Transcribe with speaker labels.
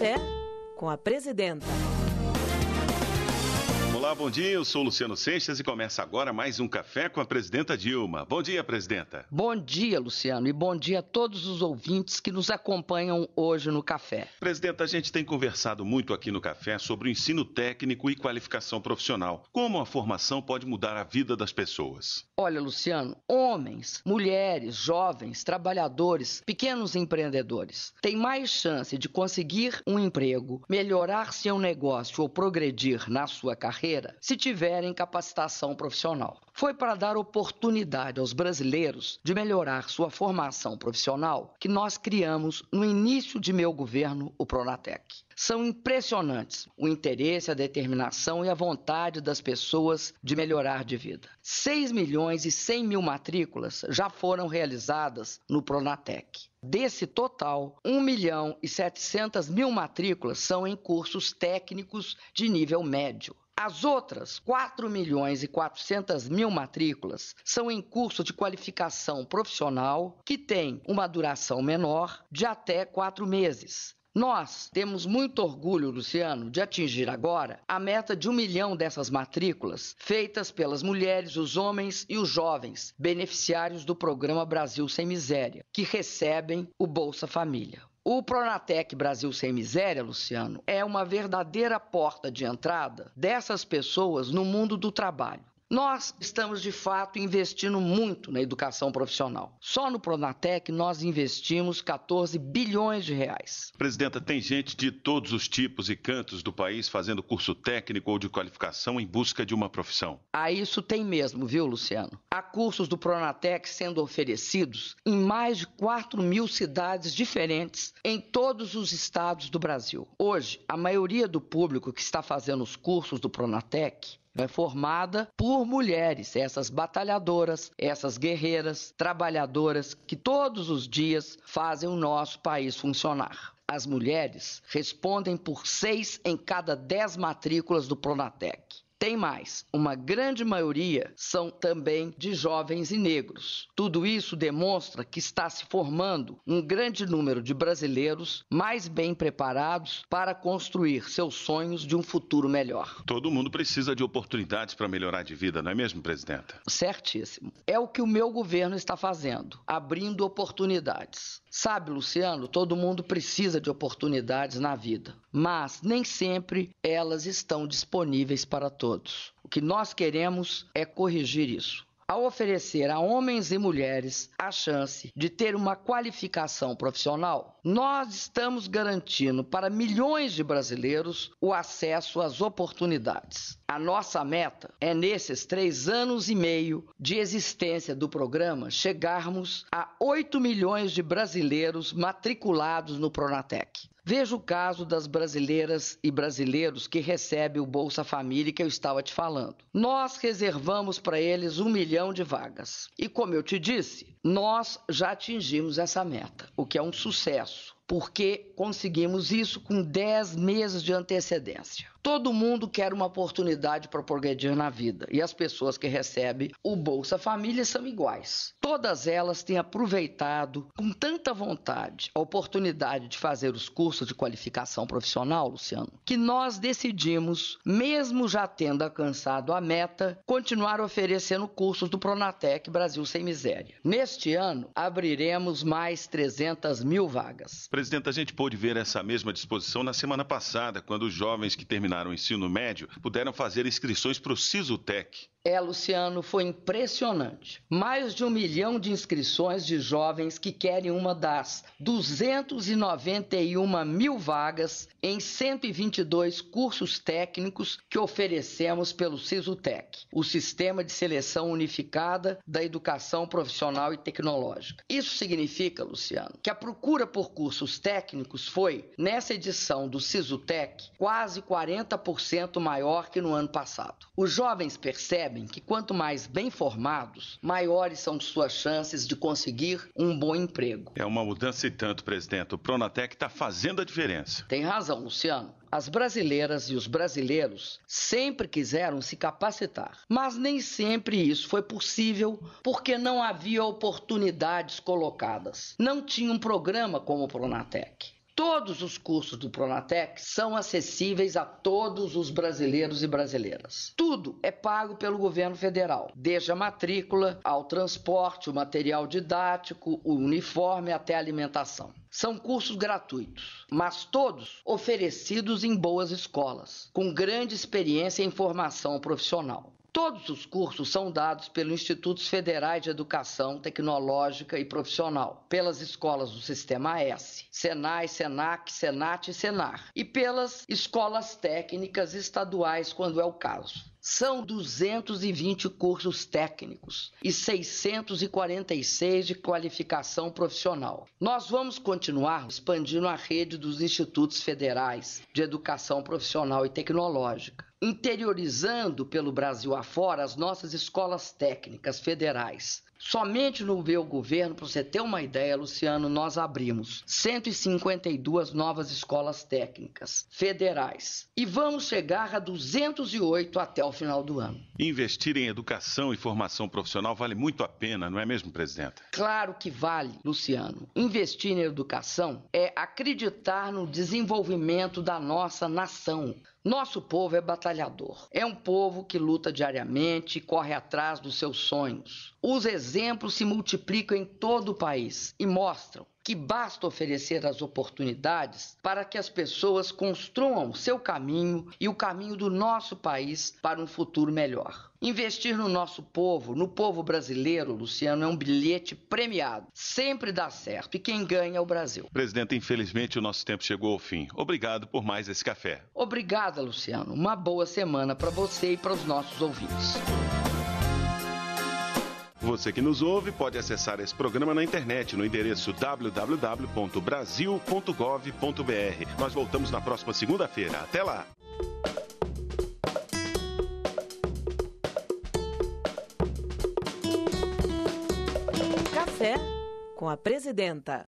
Speaker 1: Café com a Presidenta. Olá, bom dia. Eu sou Luciano Seixas e começa agora mais um café com a presidenta Dilma. Bom dia, presidenta.
Speaker 2: Bom dia, Luciano, e bom dia a todos os ouvintes que nos acompanham hoje no café.
Speaker 1: Presidenta, a gente tem conversado muito aqui no café sobre o ensino técnico e qualificação profissional. Como a formação pode mudar a vida das pessoas?
Speaker 2: Olha, Luciano, homens, mulheres, jovens, trabalhadores, pequenos empreendedores têm mais chance de conseguir um emprego, melhorar seu negócio ou progredir na sua carreira carreira, se tiverem capacitação profissional. Foi para dar oportunidade aos brasileiros de melhorar sua formação profissional que nós criamos no início de meu governo o Pronatec. São impressionantes o interesse, a determinação e a vontade das pessoas de melhorar de vida. 6 milhões e 100 mil matrículas já foram realizadas no Pronatec. Desse total, 1 milhão e 700 mil matrículas são em cursos técnicos de nível médio. As outras 4 milhões e 400 mil matrículas são em curso de qualificação profissional que tem uma duração menor de até quatro meses. Nós temos muito orgulho, Luciano, de atingir agora a meta de um milhão dessas matrículas feitas pelas mulheres, os homens e os jovens beneficiários do programa Brasil Sem Miséria, que recebem o Bolsa Família. O Pronatec Brasil Sem Miséria, Luciano, é uma verdadeira porta de entrada dessas pessoas no mundo do trabalho. Nós estamos, de fato, investindo muito na educação profissional. Só no Pronatec nós investimos 14 bilhões de reais.
Speaker 1: Presidenta, tem gente de todos os tipos e cantos do país fazendo curso técnico ou de qualificação em busca de uma profissão.
Speaker 2: Ah, isso tem mesmo, viu, Luciano? Há cursos do Pronatec sendo oferecidos em mais de 4 mil cidades diferentes em todos os estados do Brasil. Hoje, a maioria do público que está fazendo os cursos do Pronatec é formada por mulheres, essas batalhadoras, essas guerreiras, trabalhadoras que todos os dias fazem o nosso país funcionar. As mulheres respondem por seis em cada dez matrículas do Pronatec. Tem mais, uma grande maioria são também de jovens e negros. Tudo isso demonstra que está se formando um grande número de brasileiros mais bem preparados para construir seus sonhos de um futuro melhor.
Speaker 1: Todo mundo precisa de oportunidades para melhorar de vida, não é mesmo, presidenta?
Speaker 2: Certíssimo. É o que o meu governo está fazendo, abrindo oportunidades. Sabe, Luciano, todo mundo precisa de oportunidades na vida mas nem sempre elas estão disponíveis para todos. O que nós queremos é corrigir isso ao oferecer a homens e mulheres a chance de ter uma qualificação profissional, nós estamos garantindo para milhões de brasileiros o acesso às oportunidades. A nossa meta é, nesses três anos e meio de existência do programa, chegarmos a 8 milhões de brasileiros matriculados no Pronatec. Veja o caso das brasileiras e brasileiros que recebem o Bolsa Família que eu estava te falando. Nós reservamos para eles um milhão de vagas. E como eu te disse, nós já atingimos essa meta, o que é um sucesso, porque conseguimos isso com 10 meses de antecedência. Todo mundo quer uma oportunidade para progredir na vida e as pessoas que recebem o Bolsa Família são iguais. Todas elas têm aproveitado com tanta vontade a oportunidade de fazer os cursos de qualificação profissional, Luciano, que nós decidimos, mesmo já tendo alcançado a meta, continuar oferecendo cursos do Pronatec Brasil Sem Miséria. Neste ano, abriremos mais 300 mil vagas.
Speaker 1: Presidente, a gente pôde ver essa mesma disposição na semana passada, quando os jovens que terminaram terminaram o ensino médio puderam fazer inscrições para o SISUTEC,
Speaker 2: é, Luciano, foi impressionante. Mais de um milhão de inscrições de jovens que querem uma das 291 mil vagas em 122 cursos técnicos que oferecemos pelo SISUTEC, o Sistema de Seleção Unificada da Educação Profissional e Tecnológica. Isso significa, Luciano, que a procura por cursos técnicos foi, nessa edição do SISUTEC, quase 40% maior que no ano passado. Os jovens percebem percebem que quanto mais bem formados, maiores são suas chances de conseguir um bom emprego.
Speaker 1: É uma mudança e tanto, presidente. O Pronatec está fazendo a diferença.
Speaker 2: Tem razão, Luciano. As brasileiras e os brasileiros sempre quiseram se capacitar, mas nem sempre isso foi possível porque não havia oportunidades colocadas. Não tinha um programa como o Pronatec. Todos os cursos do Pronatec são acessíveis a todos os brasileiros e brasileiras. Tudo é pago pelo governo federal, desde a matrícula ao transporte, o material didático, o uniforme até a alimentação. São cursos gratuitos, mas todos oferecidos em boas escolas, com grande experiência em formação profissional. Todos os cursos são dados pelos Institutos Federais de Educação Tecnológica e Profissional, pelas escolas do Sistema S, Senai, Senac, Senat e Senar, e pelas escolas técnicas estaduais, quando é o caso. São 220 cursos técnicos e 646 de qualificação profissional. Nós vamos continuar expandindo a rede dos institutos federais de educação profissional e tecnológica interiorizando pelo Brasil afora as nossas escolas técnicas federais. Somente no meu governo, para você ter uma ideia, Luciano, nós abrimos 152 novas escolas técnicas federais e vamos chegar a 208 até o final do ano.
Speaker 1: Investir em educação e formação profissional vale muito a pena, não é mesmo, presidenta?
Speaker 2: Claro que vale, Luciano. Investir em educação é acreditar no desenvolvimento da nossa nação. Nosso povo é batalhador. É um povo que luta diariamente e corre atrás dos seus sonhos. Os exemplos se multiplicam em todo o país e mostram que basta oferecer as oportunidades para que as pessoas construam seu caminho e o caminho do nosso país para um futuro melhor. Investir no nosso povo, no povo brasileiro, Luciano, é um bilhete premiado. Sempre dá certo. E quem ganha é o
Speaker 1: Brasil. Presidente, infelizmente o nosso tempo chegou ao fim. Obrigado por mais esse café.
Speaker 2: Obrigada, Luciano. Uma boa semana para você e para os nossos ouvintes.
Speaker 1: Você que nos ouve pode acessar esse programa na internet no endereço www.brasil.gov.br. Nós voltamos na próxima segunda-feira. Até lá! Café com a presidenta.